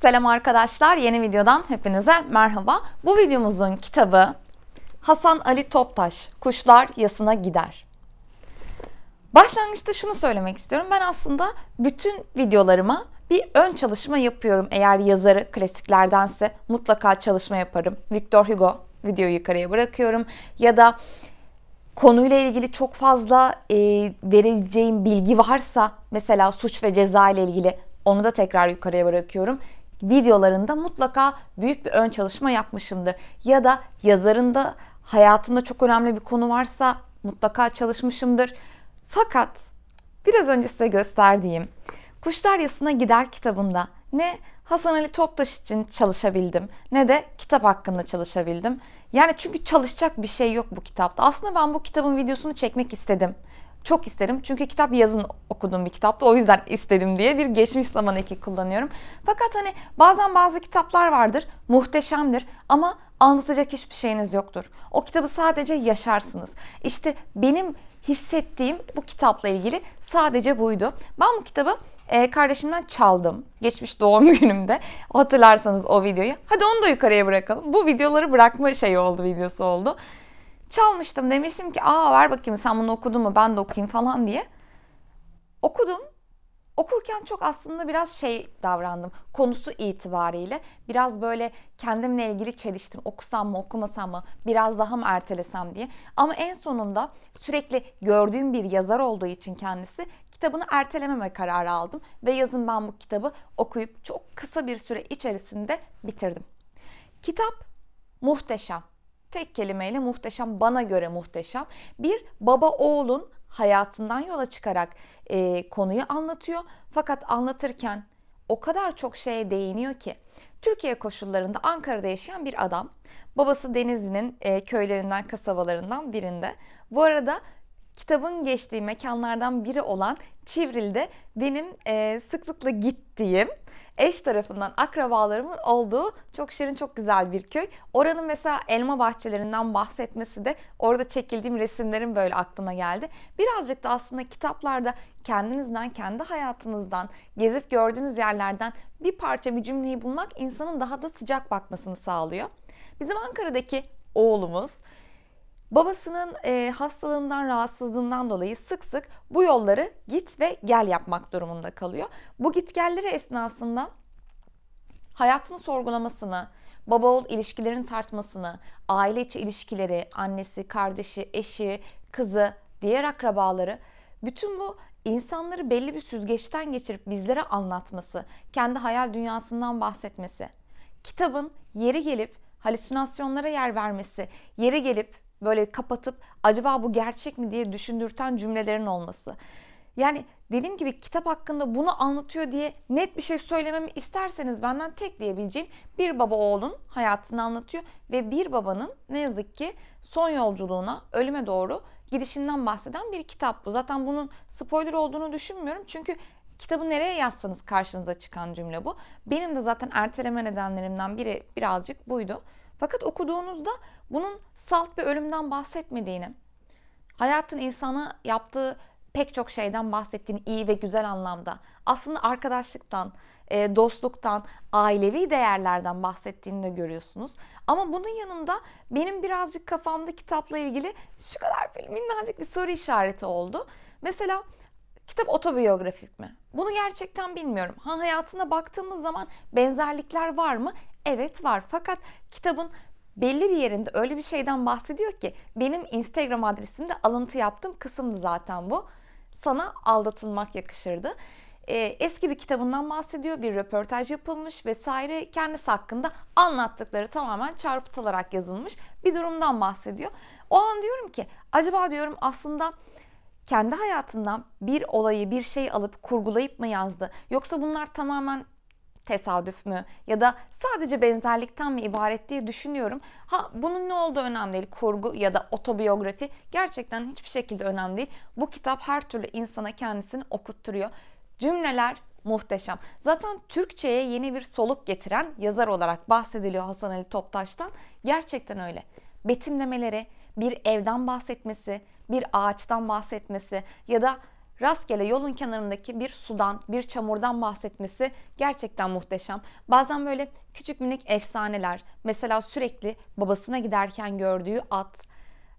Selam arkadaşlar, yeni videodan hepinize merhaba. Bu videomuzun kitabı Hasan Ali Toptaş, Kuşlar Yasına Gider. Başlangıçta şunu söylemek istiyorum. Ben aslında bütün videolarıma bir ön çalışma yapıyorum. Eğer yazarı klasiklerdense mutlaka çalışma yaparım. Victor Hugo videoyu yukarıya bırakıyorum. Ya da konuyla ilgili çok fazla e, verileceğim bilgi varsa mesela suç ve ceza ile ilgili onu da tekrar yukarıya bırakıyorum videolarında mutlaka büyük bir ön çalışma yapmışımdır. Ya da yazarında hayatında çok önemli bir konu varsa mutlaka çalışmışımdır. Fakat biraz önce size gösterdiğim Kuşlar Yasına Gider kitabında ne Hasan Ali Toptaş için çalışabildim ne de kitap hakkında çalışabildim. Yani çünkü çalışacak bir şey yok bu kitapta. Aslında ben bu kitabın videosunu çekmek istedim. Çok isterim çünkü kitap yazın okuduğum bir kitaptı. O yüzden istedim diye bir geçmiş zaman eki kullanıyorum. Fakat hani bazen bazı kitaplar vardır, muhteşemdir ama anlatacak hiçbir şeyiniz yoktur. O kitabı sadece yaşarsınız. İşte benim hissettiğim bu kitapla ilgili sadece buydu. Ben bu kitabı e, kardeşimden çaldım. Geçmiş doğum günümde hatırlarsanız o videoyu. Hadi onu da yukarıya bırakalım. Bu videoları bırakma şeyi oldu, videosu oldu. Çalmıştım demiştim ki aa ver bakayım sen bunu okudun mu ben de okuyayım falan diye. Okudum. Okurken çok aslında biraz şey davrandım. Konusu itibariyle biraz böyle kendimle ilgili çeliştim. Okusam mı okumasam mı biraz daha mı ertelesem diye. Ama en sonunda sürekli gördüğüm bir yazar olduğu için kendisi kitabını ertelememe kararı aldım. Ve yazın ben bu kitabı okuyup çok kısa bir süre içerisinde bitirdim. Kitap muhteşem tek kelimeyle muhteşem, bana göre muhteşem. Bir baba oğlun hayatından yola çıkarak e, konuyu anlatıyor. Fakat anlatırken o kadar çok şeye değiniyor ki. Türkiye koşullarında Ankara'da yaşayan bir adam. Babası Denizli'nin e, köylerinden, kasabalarından birinde. Bu arada kitabın geçtiği mekanlardan biri olan Çivril'de benim e, sıklıkla gittiğim eş tarafından akrabalarımın olduğu çok şirin çok güzel bir köy. Oranın mesela elma bahçelerinden bahsetmesi de orada çekildiğim resimlerin böyle aklıma geldi. Birazcık da aslında kitaplarda kendinizden, kendi hayatınızdan, gezip gördüğünüz yerlerden bir parça bir cümleyi bulmak insanın daha da sıcak bakmasını sağlıyor. Bizim Ankara'daki oğlumuz Babasının e, hastalığından, rahatsızlığından dolayı sık sık bu yolları git ve gel yapmak durumunda kalıyor. Bu gitgelleri esnasında hayatını sorgulamasını, baba oğul ilişkilerin tartmasını, aile içi ilişkileri, annesi, kardeşi, eşi, kızı, diğer akrabaları bütün bu insanları belli bir süzgeçten geçirip bizlere anlatması, kendi hayal dünyasından bahsetmesi, kitabın yeri gelip halüsinasyonlara yer vermesi, yeri gelip böyle kapatıp acaba bu gerçek mi diye düşündürten cümlelerin olması. Yani dediğim gibi kitap hakkında bunu anlatıyor diye net bir şey söylememi isterseniz benden tek diyebileceğim bir baba oğlun hayatını anlatıyor ve bir babanın ne yazık ki son yolculuğuna ölüme doğru gidişinden bahseden bir kitap bu. Zaten bunun spoiler olduğunu düşünmüyorum çünkü kitabı nereye yazsanız karşınıza çıkan cümle bu. Benim de zaten erteleme nedenlerimden biri birazcık buydu. Fakat okuduğunuzda bunun salt bir ölümden bahsetmediğini, hayatın insana yaptığı pek çok şeyden bahsettiğini iyi ve güzel anlamda, aslında arkadaşlıktan, e, dostluktan, ailevi değerlerden bahsettiğini de görüyorsunuz. Ama bunun yanında benim birazcık kafamda kitapla ilgili şu kadar böyle minnacık bir soru işareti oldu. Mesela Kitap otobiyografik mi? Bunu gerçekten bilmiyorum. Han hayatına baktığımız zaman benzerlikler var mı? Evet var. Fakat kitabın belli bir yerinde öyle bir şeyden bahsediyor ki benim Instagram adresimde alıntı yaptığım kısımdı zaten bu. Sana aldatılmak yakışırdı. Ee, eski bir kitabından bahsediyor, bir röportaj yapılmış vesaire kendisi hakkında anlattıkları tamamen çarpıtılarak yazılmış bir durumdan bahsediyor. O an diyorum ki acaba diyorum aslında kendi hayatından bir olayı, bir şey alıp kurgulayıp mı yazdı? Yoksa bunlar tamamen tesadüf mü ya da sadece benzerlikten mi ibaret diye düşünüyorum. Ha bunun ne olduğu önemli değil. Kurgu ya da otobiyografi gerçekten hiçbir şekilde önemli değil. Bu kitap her türlü insana kendisini okutturuyor. Cümleler muhteşem. Zaten Türkçe'ye yeni bir soluk getiren yazar olarak bahsediliyor Hasan Ali Toptaş'tan. Gerçekten öyle. Betimlemeleri, bir evden bahsetmesi, bir ağaçtan bahsetmesi ya da rastgele yolun kenarındaki bir sudan, bir çamurdan bahsetmesi gerçekten muhteşem. Bazen böyle küçük minik efsaneler, mesela sürekli babasına giderken gördüğü at.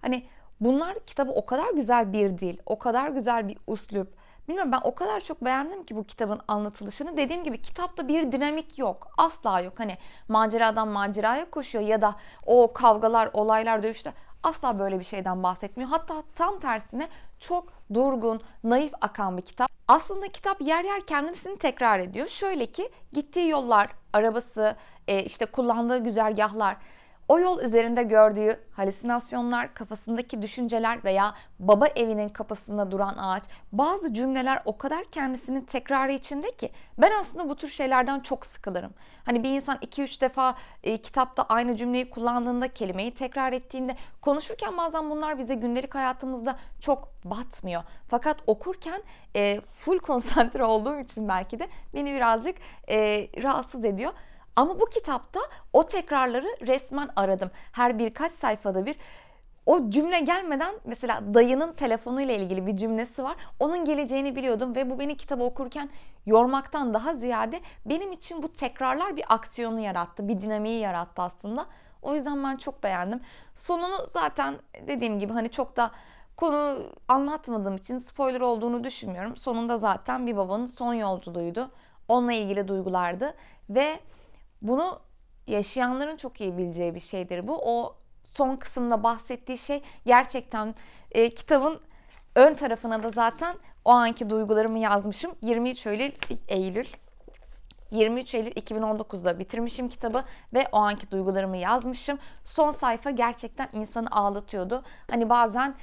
Hani bunlar kitabı o kadar güzel bir dil, o kadar güzel bir uslup. Bilmiyorum ben o kadar çok beğendim ki bu kitabın anlatılışını. Dediğim gibi kitapta bir dinamik yok. Asla yok. Hani maceradan maceraya koşuyor ya da o kavgalar, olaylar, dövüşler asla böyle bir şeyden bahsetmiyor. Hatta tam tersine çok durgun, naif akan bir kitap. Aslında kitap yer yer kendisini tekrar ediyor. Şöyle ki gittiği yollar, arabası, e, işte kullandığı güzergahlar o yol üzerinde gördüğü halüsinasyonlar, kafasındaki düşünceler veya baba evinin kapısında duran ağaç, bazı cümleler o kadar kendisinin tekrarı içinde ki ben aslında bu tür şeylerden çok sıkılırım. Hani bir insan 2-3 defa e, kitapta aynı cümleyi kullandığında, kelimeyi tekrar ettiğinde konuşurken bazen bunlar bize gündelik hayatımızda çok batmıyor. Fakat okurken e, full konsantre olduğum için belki de beni birazcık e, rahatsız ediyor. Ama bu kitapta o tekrarları resmen aradım. Her birkaç sayfada bir o cümle gelmeden mesela dayının telefonuyla ilgili bir cümlesi var. Onun geleceğini biliyordum ve bu beni kitabı okurken yormaktan daha ziyade benim için bu tekrarlar bir aksiyonu yarattı, bir dinamiği yarattı aslında. O yüzden ben çok beğendim. Sonunu zaten dediğim gibi hani çok da konu anlatmadığım için spoiler olduğunu düşünmüyorum. Sonunda zaten bir babanın son yolculuğuydu. Onunla ilgili duygulardı ve bunu yaşayanların çok iyi bileceği bir şeydir bu. O son kısımda bahsettiği şey gerçekten e, kitabın ön tarafına da zaten o anki duygularımı yazmışım. 23 Eylül, Eylül 23 Eylül 2019'da bitirmişim kitabı ve o anki duygularımı yazmışım. Son sayfa gerçekten insanı ağlatıyordu. Hani bazen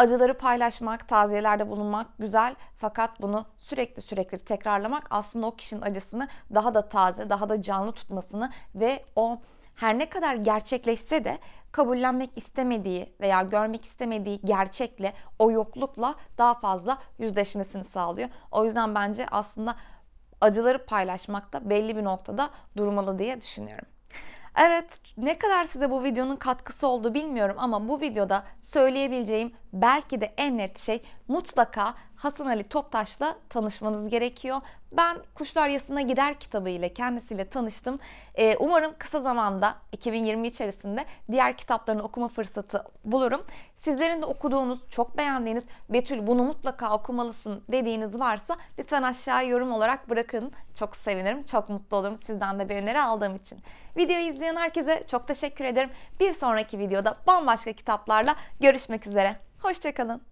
acıları paylaşmak, taziyelerde bulunmak güzel fakat bunu sürekli sürekli tekrarlamak aslında o kişinin acısını daha da taze, daha da canlı tutmasını ve o her ne kadar gerçekleşse de kabullenmek istemediği veya görmek istemediği gerçekle, o yoklukla daha fazla yüzleşmesini sağlıyor. O yüzden bence aslında acıları paylaşmakta belli bir noktada durmalı diye düşünüyorum. Evet ne kadar size bu videonun katkısı oldu bilmiyorum ama bu videoda söyleyebileceğim belki de en net şey mutlaka Hasan Ali Toptaş'la tanışmanız gerekiyor. Ben Kuşlar Yasına Gider kitabı ile kendisiyle tanıştım. Ee, umarım kısa zamanda 2020 içerisinde diğer kitaplarını okuma fırsatı bulurum. Sizlerin de okuduğunuz, çok beğendiğiniz Betül bunu mutlaka okumalısın dediğiniz varsa lütfen aşağıya yorum olarak bırakın. Çok sevinirim, çok mutlu olurum sizden de bir öneri aldığım için. Videoyu izleyen herkese çok teşekkür ederim. Bir sonraki videoda bambaşka kitaplarla görüşmek üzere. Hoşçakalın.